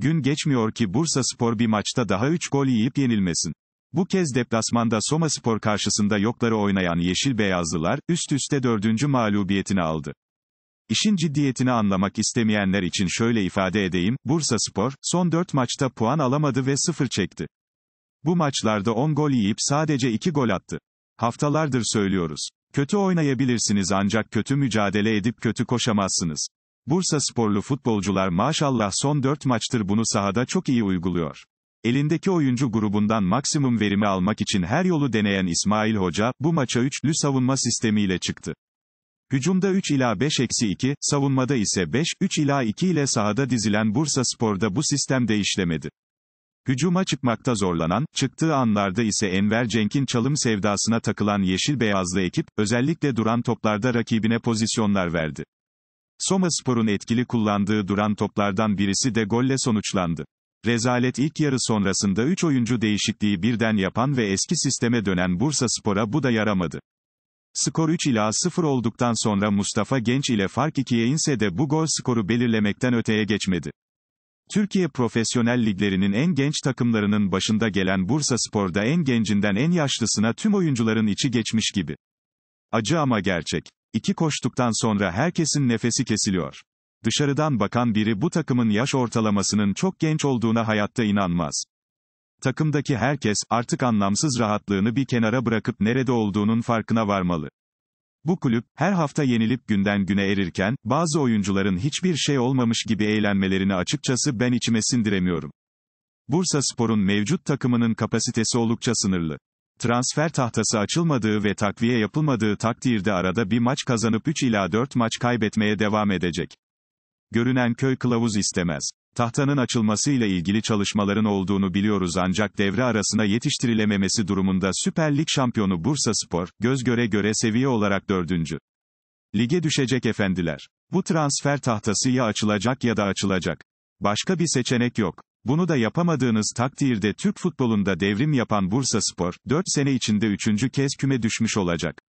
Gün geçmiyor ki Bursa Spor bir maçta daha 3 gol yiyip yenilmesin. Bu kez deplasmanda Soma Spor karşısında yokları oynayan Yeşil Beyazlılar, üst üste dördüncü mağlubiyetini aldı. İşin ciddiyetini anlamak istemeyenler için şöyle ifade edeyim, Bursa Spor, son 4 maçta puan alamadı ve 0 çekti. Bu maçlarda 10 gol yiyip sadece 2 gol attı. Haftalardır söylüyoruz. Kötü oynayabilirsiniz ancak kötü mücadele edip kötü koşamazsınız. Bursa sporlu futbolcular maşallah son 4 maçtır bunu sahada çok iyi uyguluyor. Elindeki oyuncu grubundan maksimum verimi almak için her yolu deneyen İsmail Hoca, bu maça üçlü savunma sistemiyle çıktı. Hücumda 3 ila 5-2, eksi savunmada ise 5, 3 ila 2 ile sahada dizilen Bursa Spor'da bu sistem değişlemedi. Hücuma çıkmakta zorlanan, çıktığı anlarda ise Enver Cenk'in çalım sevdasına takılan yeşil beyazlı ekip, özellikle duran toplarda rakibine pozisyonlar verdi. Soma Spor'un etkili kullandığı duran toplardan birisi de golle sonuçlandı. Rezalet ilk yarı sonrasında 3 oyuncu değişikliği birden yapan ve eski sisteme dönen Bursa Spor'a bu da yaramadı. Skor 3 ila 0 olduktan sonra Mustafa Genç ile fark 2'ye inse de bu gol skoru belirlemekten öteye geçmedi. Türkiye profesyonel liglerinin en genç takımlarının başında gelen Bursa Spor'da en gencinden en yaşlısına tüm oyuncuların içi geçmiş gibi. Acı ama gerçek. İki koştuktan sonra herkesin nefesi kesiliyor. Dışarıdan bakan biri bu takımın yaş ortalamasının çok genç olduğuna hayatta inanmaz. Takımdaki herkes, artık anlamsız rahatlığını bir kenara bırakıp nerede olduğunun farkına varmalı. Bu kulüp, her hafta yenilip günden güne erirken, bazı oyuncuların hiçbir şey olmamış gibi eğlenmelerini açıkçası ben içime sindiremiyorum. Bursa Spor'un mevcut takımının kapasitesi oldukça sınırlı transfer tahtası açılmadığı ve takviye yapılmadığı takdirde arada bir maç kazanıp 3 ila 4 maç kaybetmeye devam edecek. Görünen köy kılavuz istemez. Tahtanın açılmasıyla ilgili çalışmaların olduğunu biliyoruz ancak devre arasına yetiştirilememesi durumunda Süper Lig şampiyonu Bursa Spor, göz göre göre seviye olarak dördüncü. Lige düşecek efendiler. Bu transfer tahtası ya açılacak ya da açılacak. Başka bir seçenek yok. Bunu da yapamadığınız takdirde Türk futbolunda devrim yapan Bursa Spor, 4 sene içinde 3. kez küme düşmüş olacak.